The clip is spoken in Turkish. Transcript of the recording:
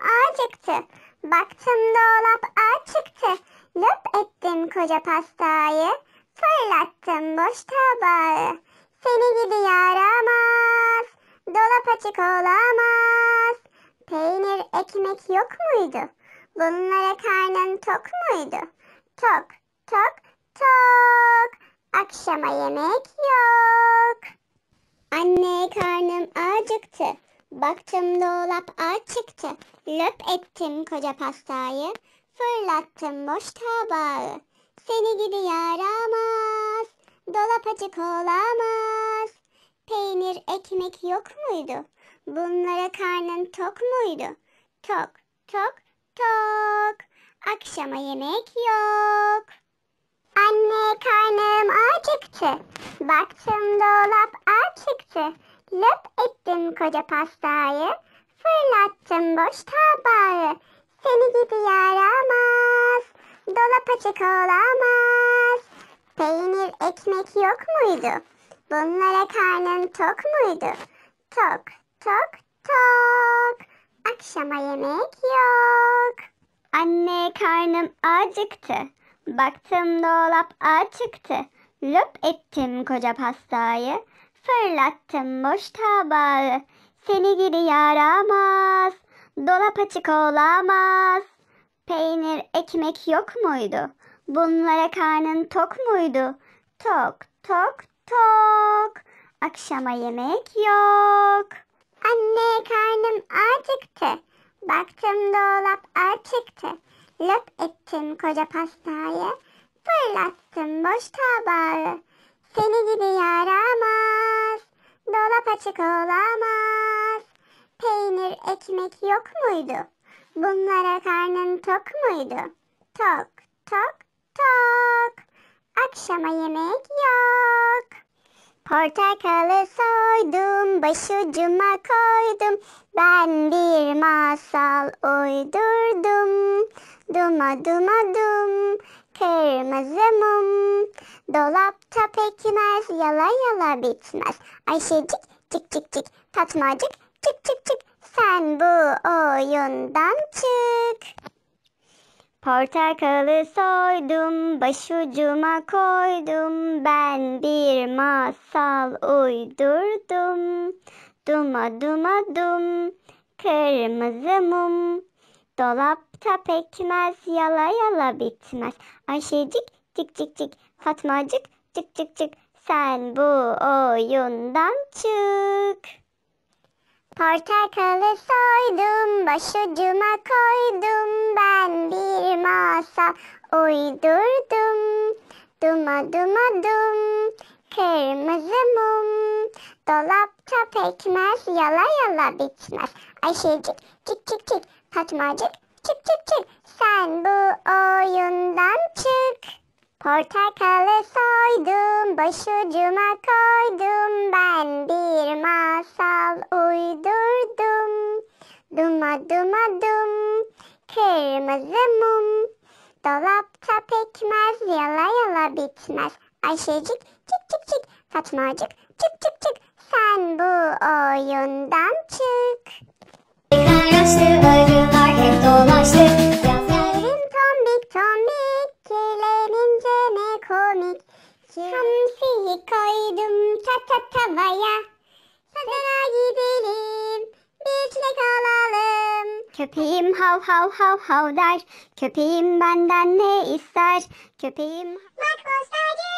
acıktı. Baktım dolap açıktı. Löp ettim koca pastayı. Fırlattım boş tabağı. Seni gidi yaramaz. Dolap açık olamaz. Peynir ekmek yok muydu? Bunlara karnın tok muydu? Tok, tok, tok. Akşama yemek yok. Anne karnım acıktı. Baktım dolap açıktı. Löp ettim koca pastayı. Fırlattım boş tabağı. Seni gidi yaramaz. Dolap açık olamaz. Peynir ekmek yok muydu? Bunlara karnın tok muydu? Tok tok tok. Akşama yemek yok. Anne karnım acıktı. Baktım dolap açıktı. Löp ettim koca pastayı, fırlattım boş tabağı. Seni gidi yaramaz, dolap açık olamaz. Peynir ekmek yok muydu? Bunlara karnın tok muydu? Tok, tok, tok. Akşama yemek yok. Anne karnım acıktı. Baktım dolap açıktı. Löp ettim koca pastayı. Fırlattım boş tabağı. Seni geri yaramaz. Dolap açık olamaz. Peynir ekmek yok muydu? Bunlara karnın tok muydu? Tok tok tok. Akşama yemek yok. Anne karnım acıktı. Baktım dolap açıktı. Löp ettim koca pastayı. Fırlattım boş tabağı. Seni gibi yaramaz. Dolap açık olamaz. Peynir ekmek yok muydu? Bunlara karnın tok muydu? Tok, tok, tok. Akşama yemek yok. Portakalı soydum, başucuma koydum. Ben bir masal uydurdum. Duma duma dum, kırmızı mum. Dolapta pekmez yala yala bitmez. Ayşecik çık çık çık. tatmacık çık çık çık. sen bu oyundan çık. Portakalı soydum, başucuma koydum, ben bir masal uydurdum. Duma duma dum, kırmızı mum, dolapta pekmez, yala yala bitmez. Ayşecik Cık cık cık Fatmacık cık cık cık sen bu oyundan çık. Portakalı soydum başucuma koydum ben bir masa uydurdum. Duma duma dum kırmızı mum dolapta pekmez yala yala bitmez. Ayşecik çık çık çık patmacık çık çık çık sen bu oyundan çık. Portakalı soydum, başucuma koydum ben bir masal uydurdum. Duma duma dum, kırmızı mum. Dolapta pekmez, yala yala bitmez. Ayşecik, çık çık çık, Fatmacık, çık çık çık. Sen bu oyundan çık. Kaynaştı arılar hep doğru. Hamsiyi koydum ta ta tavaya. Pazara gidelim bir alalım. Köpeğim hav hav hav hav der. Köpeğim benden ne ister? Köpeğim... Matkos